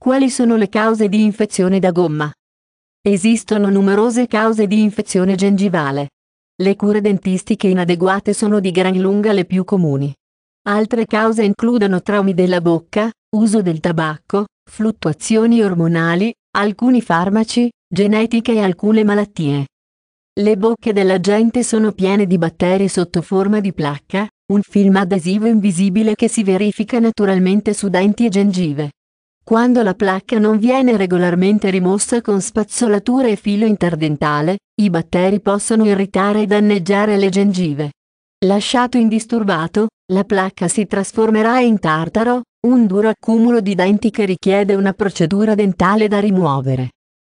Quali sono le cause di infezione da gomma? Esistono numerose cause di infezione gengivale. Le cure dentistiche inadeguate sono di gran lunga le più comuni. Altre cause includono traumi della bocca, uso del tabacco, fluttuazioni ormonali, alcuni farmaci, genetica e alcune malattie. Le bocche della gente sono piene di batteri sotto forma di placca, un film adesivo invisibile che si verifica naturalmente su denti e gengive. Quando la placca non viene regolarmente rimossa con spazzolatura e filo interdentale, i batteri possono irritare e danneggiare le gengive. Lasciato indisturbato, la placca si trasformerà in tartaro, un duro accumulo di denti che richiede una procedura dentale da rimuovere.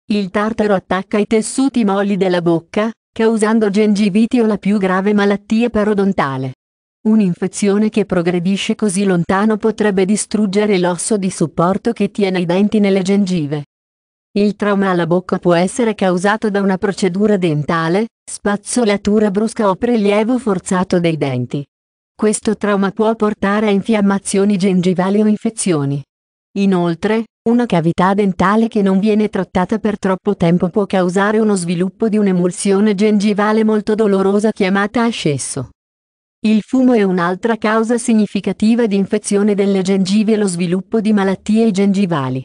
Il tartaro attacca i tessuti molli della bocca, causando gengiviti o la più grave malattia parodontale. Un'infezione che progredisce così lontano potrebbe distruggere l'osso di supporto che tiene i denti nelle gengive. Il trauma alla bocca può essere causato da una procedura dentale, spazzolatura brusca o prelievo forzato dei denti. Questo trauma può portare a infiammazioni gengivali o infezioni. Inoltre, una cavità dentale che non viene trattata per troppo tempo può causare uno sviluppo di un'emulsione gengivale molto dolorosa chiamata ascesso. Il fumo è un'altra causa significativa di infezione delle gengive e lo sviluppo di malattie gengivali.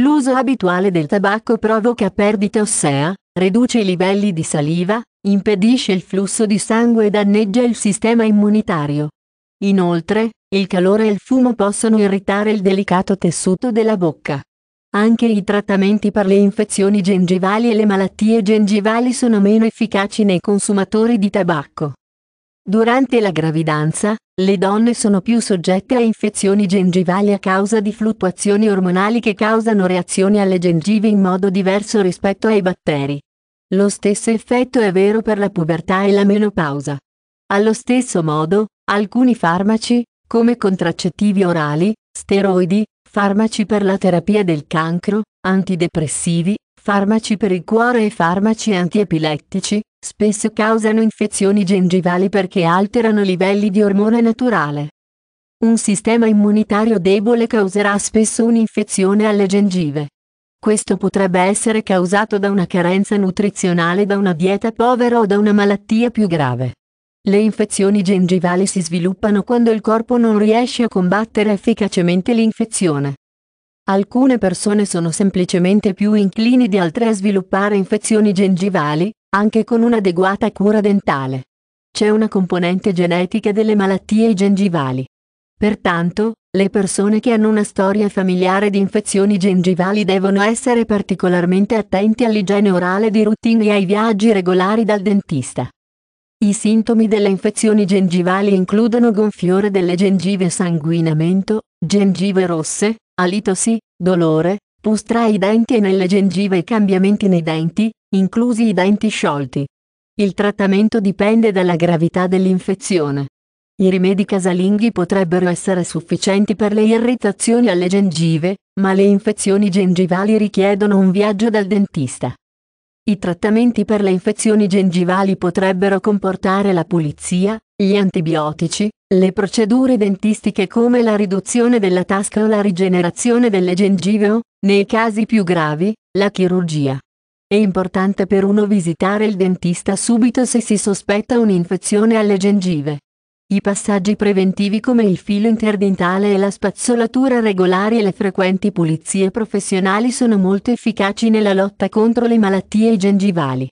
L'uso abituale del tabacco provoca perdita ossea, riduce i livelli di saliva, impedisce il flusso di sangue e danneggia il sistema immunitario. Inoltre, il calore e il fumo possono irritare il delicato tessuto della bocca. Anche i trattamenti per le infezioni gengivali e le malattie gengivali sono meno efficaci nei consumatori di tabacco. Durante la gravidanza, le donne sono più soggette a infezioni gengivali a causa di fluttuazioni ormonali che causano reazioni alle gengive in modo diverso rispetto ai batteri. Lo stesso effetto è vero per la pubertà e la menopausa. Allo stesso modo, alcuni farmaci, come contraccettivi orali, steroidi, farmaci per la terapia del cancro, antidepressivi, Farmaci per il cuore e farmaci antiepilettici, spesso causano infezioni gengivali perché alterano livelli di ormone naturale. Un sistema immunitario debole causerà spesso un'infezione alle gengive. Questo potrebbe essere causato da una carenza nutrizionale, da una dieta povera o da una malattia più grave. Le infezioni gengivali si sviluppano quando il corpo non riesce a combattere efficacemente l'infezione. Alcune persone sono semplicemente più inclini di altre a sviluppare infezioni gengivali, anche con un'adeguata cura dentale. C'è una componente genetica delle malattie gengivali. Pertanto, le persone che hanno una storia familiare di infezioni gengivali devono essere particolarmente attenti all'igiene orale di routine e ai viaggi regolari dal dentista. I sintomi delle infezioni gengivali includono gonfiore delle gengive sanguinamento, gengive rosse, alitosi, dolore, pus tra i denti e nelle gengive e cambiamenti nei denti, inclusi i denti sciolti. Il trattamento dipende dalla gravità dell'infezione. I rimedi casalinghi potrebbero essere sufficienti per le irritazioni alle gengive, ma le infezioni gengivali richiedono un viaggio dal dentista. I trattamenti per le infezioni gengivali potrebbero comportare la pulizia, gli antibiotici, le procedure dentistiche come la riduzione della tasca o la rigenerazione delle gengive o, nei casi più gravi, la chirurgia. È importante per uno visitare il dentista subito se si sospetta un'infezione alle gengive. I passaggi preventivi come il filo interdentale e la spazzolatura regolari e le frequenti pulizie professionali sono molto efficaci nella lotta contro le malattie gengivali.